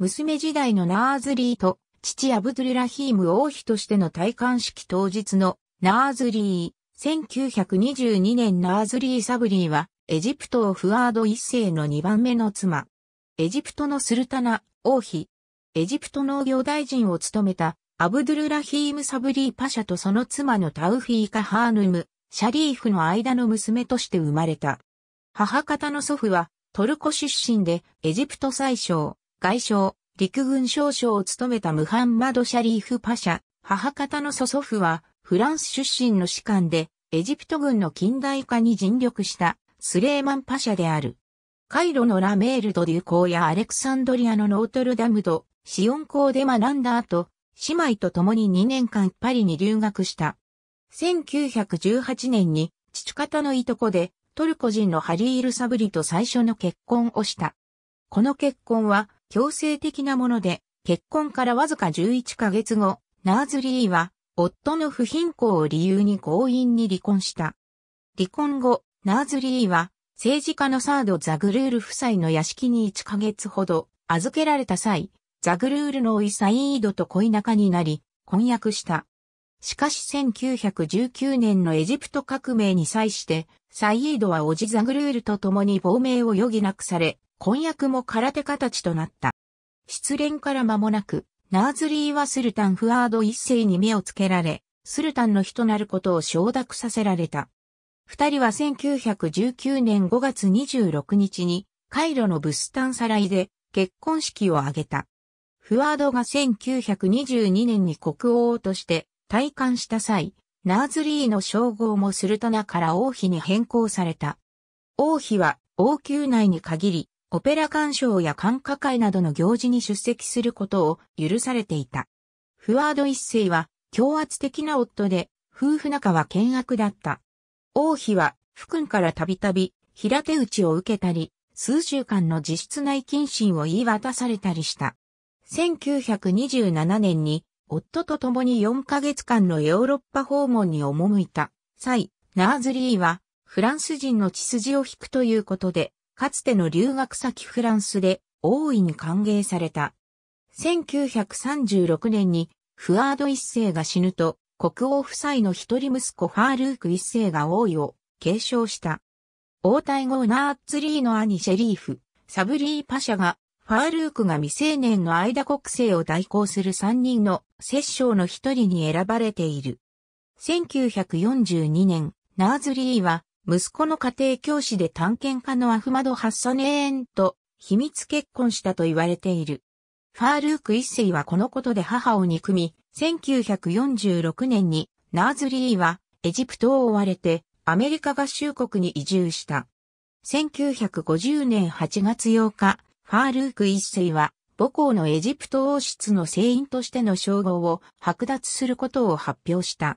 娘時代のナーズリーと、父アブドゥルラヒーム王妃としての戴冠式当日のナーズリー、1922年ナーズリー・サブリーは、エジプトをフワード一世の2番目の妻。エジプトのスルタナ、王妃。エジプト農業大臣を務めた、アブドゥルラヒーム・サブリー・パシャとその妻のタウフィーカ・ハーヌム、シャリーフの間の娘として生まれた。母方の祖父は、トルコ出身で、エジプト最小、外相、陸軍少将を務めたムハンマド・シャリーフ・パシャ、母方の祖祖父は、フランス出身の士官で、エジプト軍の近代化に尽力したスレーマン・パシャである。カイロのラメールド流行やアレクサンドリアのノートルダムド、シオン校で学んだ後、姉妹と共に2年間パリに留学した。1918年に父方のいとこでトルコ人のハリール・サブリと最初の結婚をした。この結婚は強制的なもので、結婚からわずか11ヶ月後、ナーズリーは、夫の不貧困を理由に強引に離婚した。離婚後、ナーズリーは、政治家のサード・ザグルール夫妻の屋敷に1ヶ月ほど預けられた際、ザグルールの老いサイードと恋仲になり、婚約した。しかし1919年のエジプト革命に際して、サイードはおじザグルールと共に亡命を余儀なくされ、婚約も空手家たちとなった。失恋から間もなく、ナーズリーはスルタンフアード一世に目をつけられ、スルタンの日となることを承諾させられた。二人は1919年5月26日に、カイロのブスタンサライで結婚式を挙げた。フワードが1922年に国王として退官した際、ナーズリーの称号もスルタナから王妃に変更された。王妃は王宮内に限りオペラ鑑賞や感化会などの行事に出席することを許されていた。フワード一世は強圧的な夫で、夫婦仲は険悪だった。王妃は、福君からたびたび、平手打ちを受けたり、数週間の実質内謹慎を言い渡されたりした。1927年に、夫と共に4ヶ月間のヨーロッパ訪問に赴いた際、ナーズリーは、フランス人の血筋を引くということで、かつての留学先フランスで大いに歓迎された。1936年にフアード一世が死ぬと、国王夫妻の一人息子ファールーク一世が王位を継承した。王太後ナーツリーの兄シェリーフ、サブリーパシャが、ファールークが未成年の間国政を代行する三人の摂政の一人に選ばれている。1942年、ナーズリーは息子の家庭教師で探検家のアフマド・ハッサネーンと秘密結婚したと言われている。ファールーク一世はこのことで母を憎み、1946年にナーズリーはエジプトを追われてアメリカ合衆国に移住した。1950年8月8日、ファールーク一世は母校のエジプト王室の聖員としての称号を剥奪することを発表した。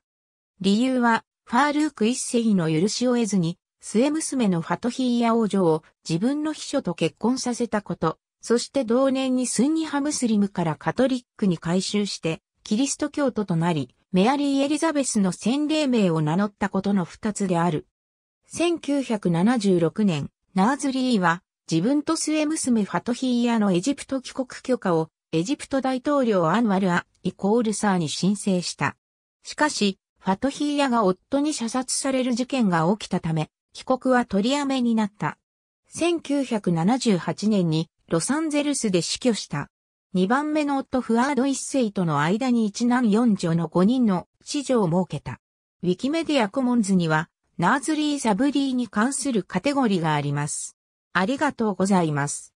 理由はファールーク一世の許しを得ずに、末娘のファトヒーヤ王女を自分の秘書と結婚させたこと、そして同年にスンニハムスリムからカトリックに改宗して、キリスト教徒となり、メアリー・エリザベスの洗礼名を名乗ったことの二つである。1976年、ナーズリーは自分と末娘ファトヒーヤのエジプト帰国許可をエジプト大統領アンワルア・イコールサーに申請した。しかし、ファトヒーヤが夫に射殺される事件が起きたため、帰国は取りやめになった。1978年にロサンゼルスで死去した。2番目の夫フアード一世との間に一男四女の5人の子女を設けた。ウィキメディアコモンズには、ナーズリー・ザブリーに関するカテゴリーがあります。ありがとうございます。